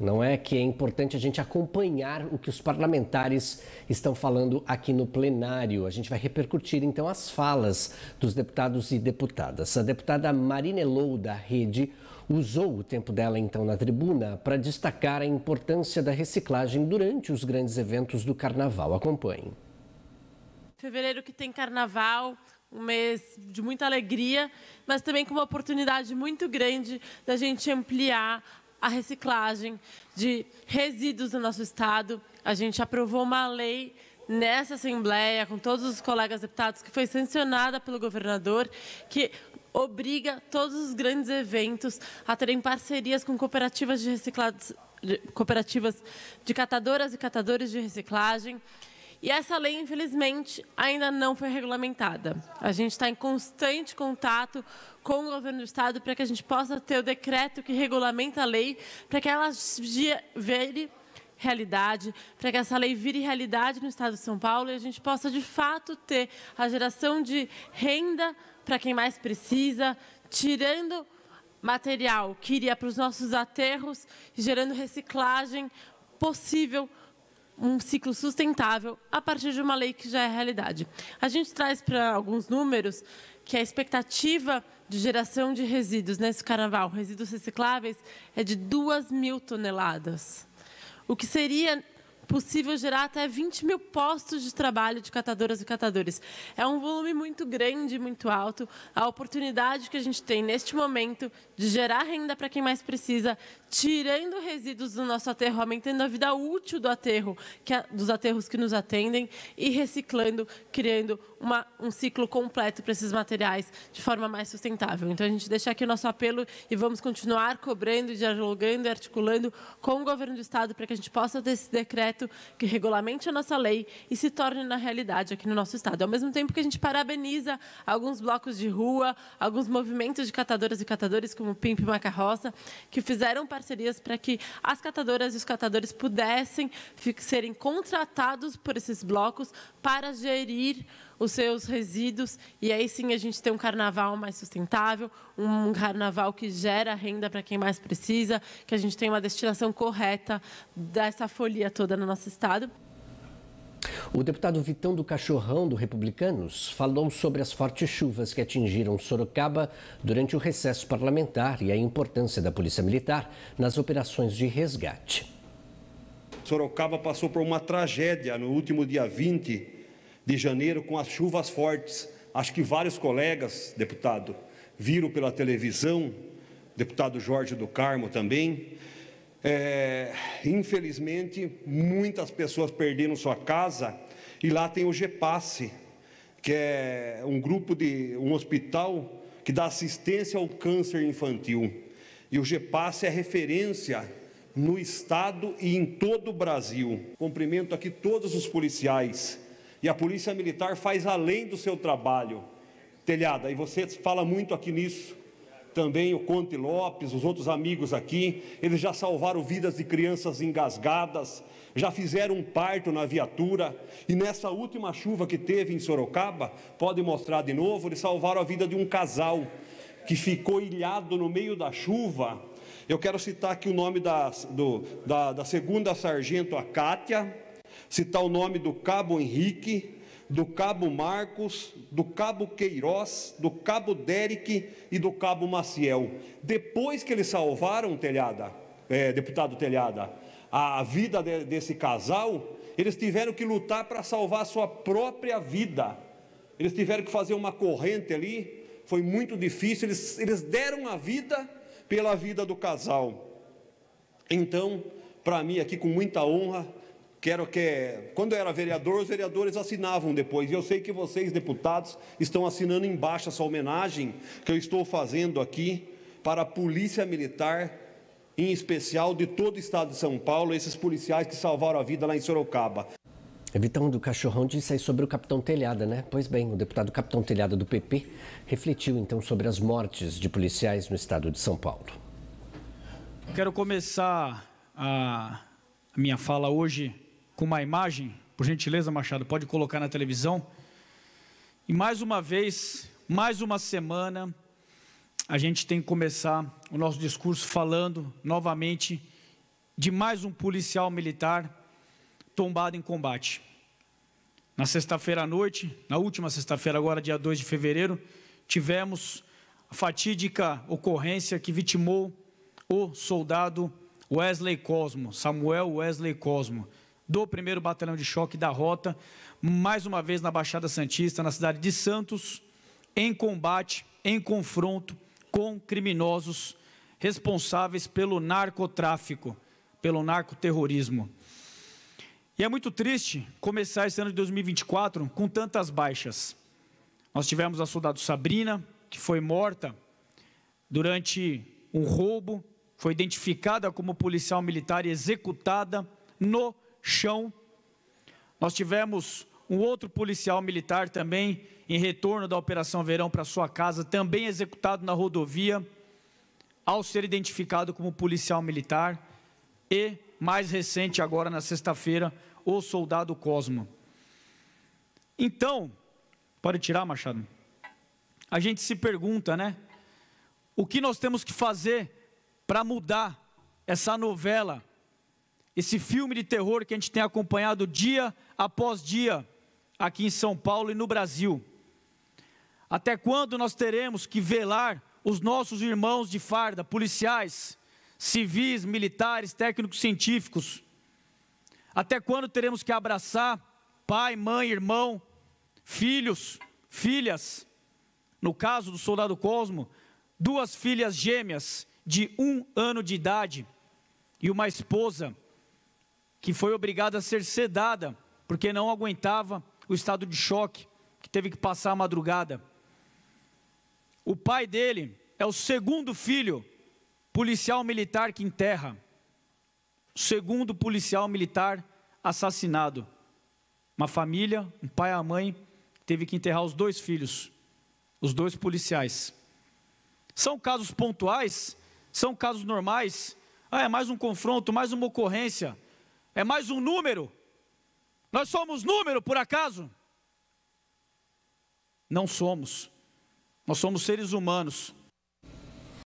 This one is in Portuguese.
Não é que é importante a gente acompanhar o que os parlamentares estão falando aqui no plenário. A gente vai repercutir então as falas dos deputados e deputadas. A deputada Marina Elou, da Rede, usou o tempo dela então na tribuna para destacar a importância da reciclagem durante os grandes eventos do carnaval. Acompanhe. Fevereiro que tem carnaval, um mês de muita alegria, mas também com uma oportunidade muito grande da gente ampliar a reciclagem de resíduos do nosso Estado. A gente aprovou uma lei nessa Assembleia, com todos os colegas deputados, que foi sancionada pelo governador, que obriga todos os grandes eventos a terem parcerias com cooperativas de reciclados cooperativas de catadoras e catadores de reciclagem, e essa lei, infelizmente, ainda não foi regulamentada. A gente está em constante contato com o governo do Estado para que a gente possa ter o decreto que regulamenta a lei, para que ela vire realidade, para que essa lei vire realidade no Estado de São Paulo e a gente possa, de fato, ter a geração de renda para quem mais precisa, tirando material que iria para os nossos aterros, gerando reciclagem possível um ciclo sustentável a partir de uma lei que já é realidade. A gente traz para alguns números que a expectativa de geração de resíduos nesse carnaval, resíduos recicláveis, é de 2 mil toneladas, o que seria possível gerar até 20 mil postos de trabalho de catadoras e catadores. É um volume muito grande, muito alto. A oportunidade que a gente tem neste momento de gerar renda para quem mais precisa, tirando resíduos do nosso aterro, aumentando a vida útil do aterro, a, dos aterros que nos atendem, e reciclando, criando uma, um ciclo completo para esses materiais de forma mais sustentável. Então, a gente deixa aqui o nosso apelo e vamos continuar cobrando, dialogando e articulando com o governo do Estado para que a gente possa ter esse decreto que regulamente a nossa lei e se torne na realidade aqui no nosso Estado. Ao mesmo tempo que a gente parabeniza alguns blocos de rua, alguns movimentos de catadoras e catadores, como o Pimp e Macarroça, que fizeram parte parcerias para que as catadoras e os catadores pudessem serem contratados por esses blocos para gerir os seus resíduos. E aí sim a gente tem um carnaval mais sustentável, um carnaval que gera renda para quem mais precisa, que a gente tem uma destinação correta dessa folia toda no nosso estado. O deputado Vitão do Cachorrão, do Republicanos, falou sobre as fortes chuvas que atingiram Sorocaba durante o recesso parlamentar e a importância da Polícia Militar nas operações de resgate. Sorocaba passou por uma tragédia no último dia 20 de janeiro com as chuvas fortes. Acho que vários colegas, deputado, viram pela televisão, deputado Jorge do Carmo também. É, infelizmente, muitas pessoas perderam sua casa e lá tem o GEPASSE, que é um grupo de um hospital que dá assistência ao câncer infantil. E o GEPASSE é referência no estado e em todo o Brasil. Cumprimento aqui todos os policiais. E a Polícia Militar faz além do seu trabalho. Telhada, e você fala muito aqui nisso também o Conte Lopes, os outros amigos aqui, eles já salvaram vidas de crianças engasgadas, já fizeram um parto na viatura, e nessa última chuva que teve em Sorocaba, pode mostrar de novo, eles salvaram a vida de um casal que ficou ilhado no meio da chuva. Eu quero citar aqui o nome da, do, da, da segunda sargento, a Kátia, citar o nome do cabo Henrique, do Cabo Marcos, do Cabo Queiroz, do Cabo Derek e do Cabo Maciel. Depois que eles salvaram Telhada, é, deputado Telhada, a vida de, desse casal, eles tiveram que lutar para salvar a sua própria vida. Eles tiveram que fazer uma corrente ali, foi muito difícil, eles, eles deram a vida pela vida do casal. Então, para mim aqui com muita honra, Quero que quando eu era vereador, os vereadores assinavam depois. E eu sei que vocês, deputados, estão assinando embaixo essa homenagem que eu estou fazendo aqui para a Polícia Militar, em especial de todo o estado de São Paulo, esses policiais que salvaram a vida lá em Sorocaba. Evitando é, do Cachorrão disse aí sobre o Capitão Telhada, né? Pois bem, o deputado Capitão Telhada do PP refletiu então sobre as mortes de policiais no estado de São Paulo. Quero começar a minha fala hoje com uma imagem, por gentileza, Machado, pode colocar na televisão. E mais uma vez, mais uma semana, a gente tem que começar o nosso discurso falando novamente de mais um policial militar tombado em combate. Na sexta-feira à noite, na última sexta-feira, agora dia 2 de fevereiro, tivemos a fatídica ocorrência que vitimou o soldado Wesley Cosmo, Samuel Wesley Cosmo, do primeiro Batalhão de Choque da Rota, mais uma vez na Baixada Santista, na cidade de Santos, em combate, em confronto com criminosos responsáveis pelo narcotráfico, pelo narcoterrorismo. E é muito triste começar esse ano de 2024 com tantas baixas. Nós tivemos a soldado Sabrina, que foi morta durante um roubo, foi identificada como policial militar e executada no chão. Nós tivemos um outro policial militar também em retorno da Operação Verão para sua casa, também executado na rodovia, ao ser identificado como policial militar. E, mais recente, agora na sexta-feira, o soldado Cosmo. Então, pode tirar, Machado? A gente se pergunta, né? O que nós temos que fazer para mudar essa novela esse filme de terror que a gente tem acompanhado dia após dia aqui em São Paulo e no Brasil. Até quando nós teremos que velar os nossos irmãos de farda, policiais, civis, militares, técnicos científicos? Até quando teremos que abraçar pai, mãe, irmão, filhos, filhas? No caso do soldado Cosmo, duas filhas gêmeas de um ano de idade e uma esposa que foi obrigada a ser sedada, porque não aguentava o estado de choque, que teve que passar a madrugada. O pai dele é o segundo filho policial militar que enterra. Segundo policial militar assassinado. Uma família, um pai e a mãe, teve que enterrar os dois filhos, os dois policiais. São casos pontuais, são casos normais. Ah, é mais um confronto, mais uma ocorrência. É mais um número? Nós somos número por acaso? Não somos. Nós somos seres humanos.